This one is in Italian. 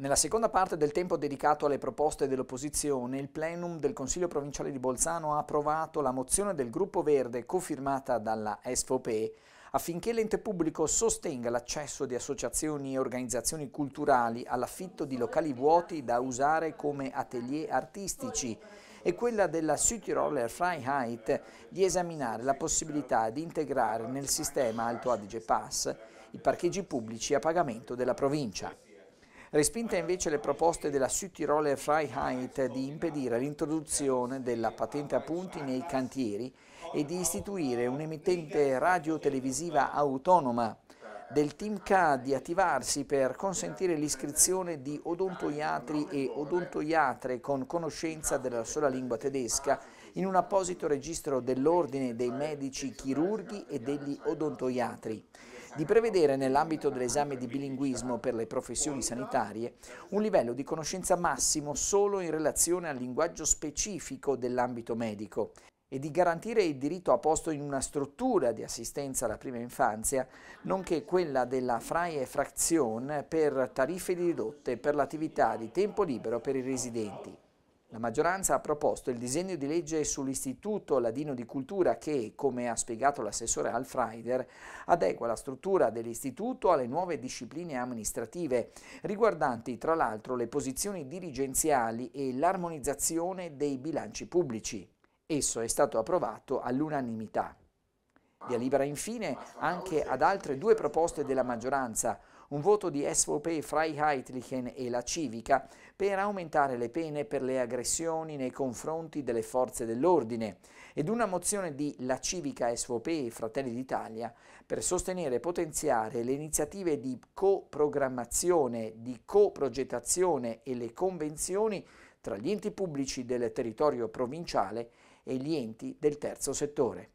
Nella seconda parte del tempo dedicato alle proposte dell'opposizione, il plenum del Consiglio provinciale di Bolzano ha approvato la mozione del Gruppo Verde cofirmata dalla SVP affinché l'ente pubblico sostenga l'accesso di associazioni e organizzazioni culturali all'affitto di locali vuoti da usare come atelier artistici e quella della City Roller Freiheit di esaminare la possibilità di integrare nel sistema Alto Adige Pass i parcheggi pubblici a pagamento della provincia. Respinte invece le proposte della Südtiroler Freiheit di impedire l'introduzione della patente a punti nei cantieri e di istituire un'emittente radio-televisiva autonoma del team K di attivarsi per consentire l'iscrizione di odontoiatri e odontoiatre con conoscenza della sola lingua tedesca in un apposito registro dell'Ordine dei Medici Chirurghi e degli Odontoiatri di prevedere nell'ambito dell'esame di bilinguismo per le professioni sanitarie un livello di conoscenza massimo solo in relazione al linguaggio specifico dell'ambito medico e di garantire il diritto a posto in una struttura di assistenza alla prima infanzia, nonché quella della fraie Fraktion per tariffe ridotte per l'attività di tempo libero per i residenti. La maggioranza ha proposto il disegno di legge sull'Istituto Ladino di Cultura che, come ha spiegato l'assessore Alfraider, adegua la struttura dell'istituto alle nuove discipline amministrative, riguardanti tra l'altro le posizioni dirigenziali e l'armonizzazione dei bilanci pubblici. Esso è stato approvato all'unanimità. Via libera infine anche ad altre due proposte della maggioranza, un voto di SVP Freiheitlichen e la Civica per aumentare le pene per le aggressioni nei confronti delle forze dell'ordine ed una mozione di La Civica SVP e Fratelli d'Italia per sostenere e potenziare le iniziative di coprogrammazione, di coprogettazione e le convenzioni tra gli enti pubblici del territorio provinciale e gli enti del terzo settore.